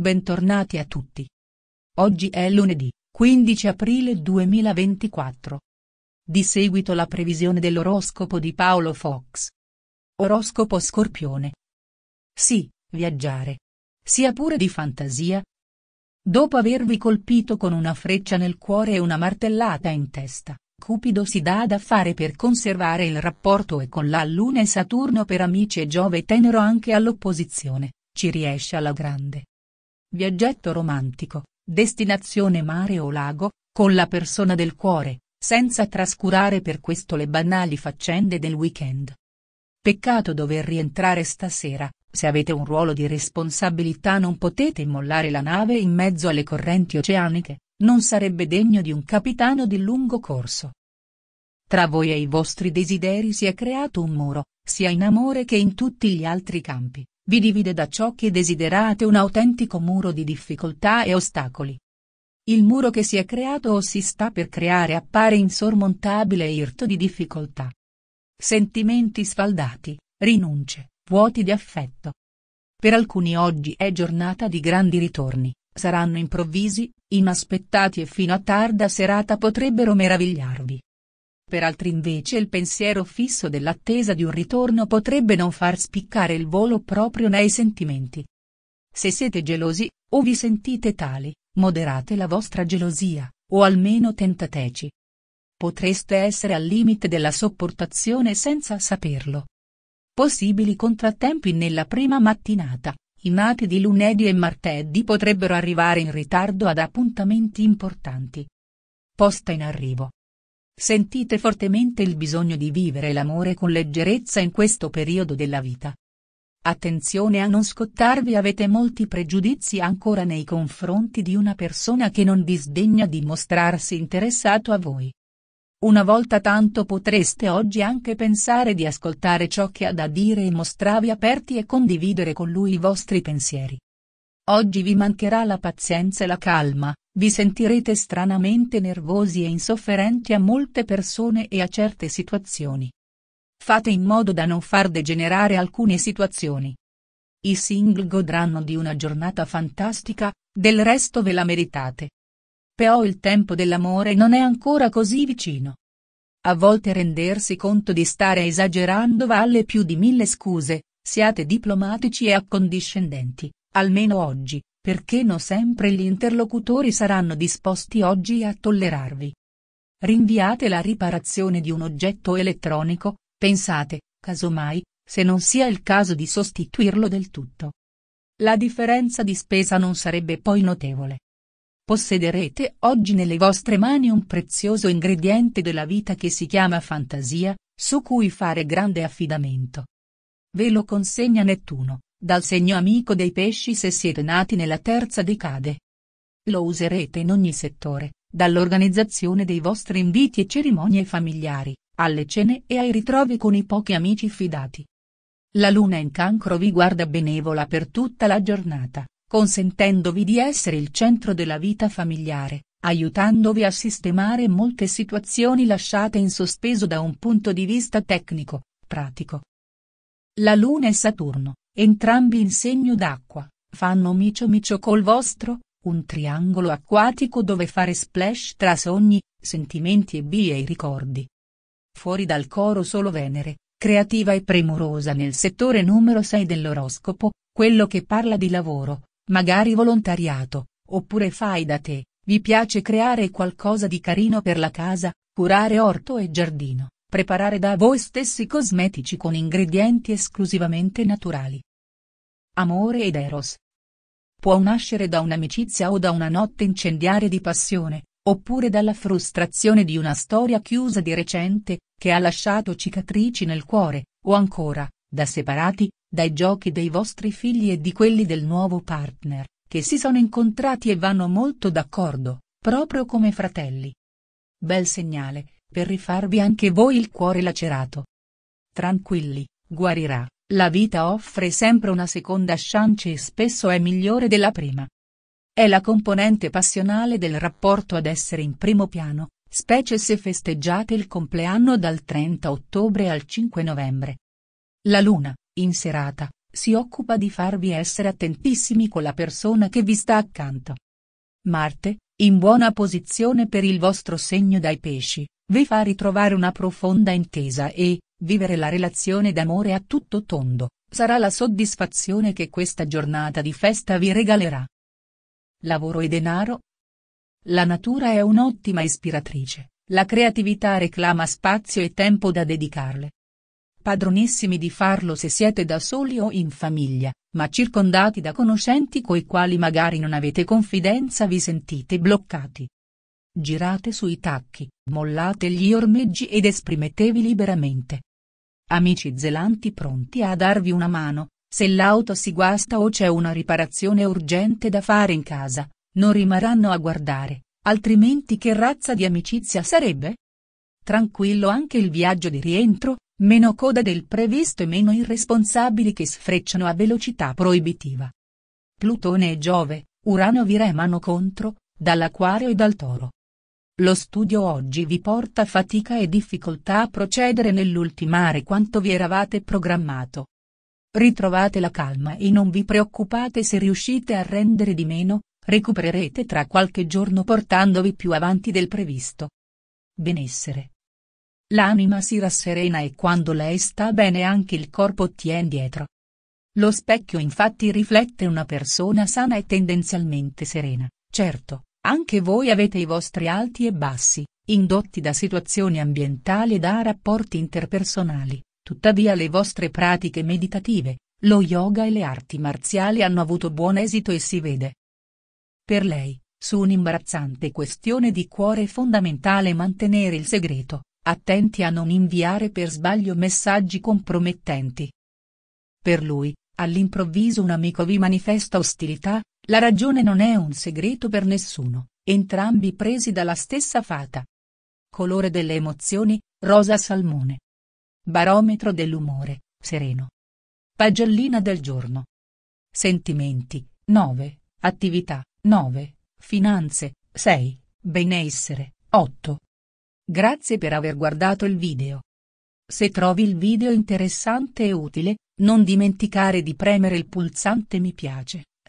Bentornati a tutti. Oggi è lunedì, 15 aprile 2024. Di seguito la previsione dell'oroscopo di Paolo Fox. Oroscopo Scorpione. Sì, viaggiare. Sia pure di fantasia. Dopo avervi colpito con una freccia nel cuore e una martellata in testa, Cupido si dà da fare per conservare il rapporto e con la Luna e Saturno per amici e Giove tenero anche all'opposizione, ci riesce alla grande Viaggetto romantico, destinazione mare o lago, con la persona del cuore, senza trascurare per questo le banali faccende del weekend. Peccato dover rientrare stasera, se avete un ruolo di responsabilità non potete mollare la nave in mezzo alle correnti oceaniche, non sarebbe degno di un capitano di lungo corso. Tra voi e i vostri desideri si è creato un muro, sia in amore che in tutti gli altri campi, vi divide da ciò che desiderate un autentico muro di difficoltà e ostacoli. Il muro che si è creato o si sta per creare appare insormontabile e irto di difficoltà. Sentimenti sfaldati, rinunce, vuoti di affetto. Per alcuni oggi è giornata di grandi ritorni, saranno improvvisi, inaspettati e fino a tarda serata potrebbero meravigliarvi. Per altri invece il pensiero fisso dell'attesa di un ritorno potrebbe non far spiccare il volo proprio nei sentimenti. Se siete gelosi, o vi sentite tali, moderate la vostra gelosia, o almeno tentateci. Potreste essere al limite della sopportazione senza saperlo. Possibili contrattempi nella prima mattinata, i nati di lunedì e martedì potrebbero arrivare in ritardo ad appuntamenti importanti. Posta in arrivo. Sentite fortemente il bisogno di vivere l'amore con leggerezza in questo periodo della vita. Attenzione a non scottarvi avete molti pregiudizi ancora nei confronti di una persona che non disdegna di mostrarsi interessato a voi. Una volta tanto potreste oggi anche pensare di ascoltare ciò che ha da dire e mostrarvi aperti e condividere con lui i vostri pensieri. Oggi vi mancherà la pazienza e la calma, vi sentirete stranamente nervosi e insofferenti a molte persone e a certe situazioni. Fate in modo da non far degenerare alcune situazioni. I single godranno di una giornata fantastica, del resto ve la meritate. Però il tempo dell'amore non è ancora così vicino. A volte rendersi conto di stare esagerando vale più di mille scuse, siate diplomatici e accondiscendenti. Almeno oggi, perché non sempre gli interlocutori saranno disposti oggi a tollerarvi. Rinviate la riparazione di un oggetto elettronico, pensate, casomai, se non sia il caso di sostituirlo del tutto. La differenza di spesa non sarebbe poi notevole. Possederete oggi nelle vostre mani un prezioso ingrediente della vita che si chiama fantasia, su cui fare grande affidamento. Ve lo consegna Nettuno, dal segno amico dei pesci se siete nati nella terza decade. Lo userete in ogni settore, dall'organizzazione dei vostri inviti e cerimonie familiari, alle cene e ai ritrovi con i pochi amici fidati. La luna in cancro vi guarda benevola per tutta la giornata, consentendovi di essere il centro della vita familiare, aiutandovi a sistemare molte situazioni lasciate in sospeso da un punto di vista tecnico, pratico. La luna e Saturno, entrambi in segno d'acqua, fanno micio micio col vostro, un triangolo acquatico dove fare splash tra sogni, sentimenti e biei ricordi. Fuori dal coro solo Venere, creativa e premurosa nel settore numero 6 dell'oroscopo, quello che parla di lavoro, magari volontariato, oppure fai da te, vi piace creare qualcosa di carino per la casa, curare orto e giardino, Preparare da voi stessi cosmetici con ingredienti esclusivamente naturali. Amore ed Eros. Può nascere da un'amicizia o da una notte incendiaria di passione, oppure dalla frustrazione di una storia chiusa di recente, che ha lasciato cicatrici nel cuore, o ancora, da separati, dai giochi dei vostri figli e di quelli del nuovo partner, che si sono incontrati e vanno molto d'accordo, proprio come fratelli. Bel segnale, per rifarvi anche voi il cuore lacerato. Tranquilli, guarirà, la vita offre sempre una seconda chance e spesso è migliore della prima. È la componente passionale del rapporto ad essere in primo piano, specie se festeggiate il compleanno dal 30 ottobre al 5 novembre. La luna, in serata, si occupa di farvi essere attentissimi con la persona che vi sta accanto. Marte, in buona posizione per il vostro segno dai pesci, vi fa ritrovare una profonda intesa e, vivere la relazione d'amore a tutto tondo, sarà la soddisfazione che questa giornata di festa vi regalerà. Lavoro e denaro? La natura è un'ottima ispiratrice, la creatività reclama spazio e tempo da dedicarle. Padronissimi di farlo se siete da soli o in famiglia, ma circondati da conoscenti coi quali magari non avete confidenza vi sentite bloccati. Girate sui tacchi, mollate gli ormeggi ed esprimetevi liberamente. Amici zelanti pronti a darvi una mano, se l'auto si guasta o c'è una riparazione urgente da fare in casa, non rimarranno a guardare, altrimenti che razza di amicizia sarebbe? Tranquillo anche il viaggio di rientro, meno coda del previsto e meno irresponsabili che sfrecciano a velocità proibitiva. Plutone e Giove, Urano vi remano contro, dall'acquario e dal toro. Lo studio oggi vi porta fatica e difficoltà a procedere nell'ultimare quanto vi eravate programmato. Ritrovate la calma e non vi preoccupate se riuscite a rendere di meno, recupererete tra qualche giorno portandovi più avanti del previsto. Benessere. L'anima si rasserena e quando lei sta bene anche il corpo tiene dietro. Lo specchio infatti riflette una persona sana e tendenzialmente serena, certo, anche voi avete i vostri alti e bassi, indotti da situazioni ambientali e da rapporti interpersonali, tuttavia le vostre pratiche meditative, lo yoga e le arti marziali hanno avuto buon esito e si vede. Per lei, su un'imbarazzante questione di cuore è fondamentale mantenere il segreto, attenti a non inviare per sbaglio messaggi compromettenti. Per lui, all'improvviso un amico vi manifesta ostilità, la ragione non è un segreto per nessuno, entrambi presi dalla stessa fata. Colore delle emozioni, rosa salmone. Barometro dell'umore, sereno. Pagellina del giorno. Sentimenti, 9, attività, 9, finanze, 6, benessere, 8. Grazie per aver guardato il video. Se trovi il video interessante e utile, non dimenticare di premere il pulsante mi piace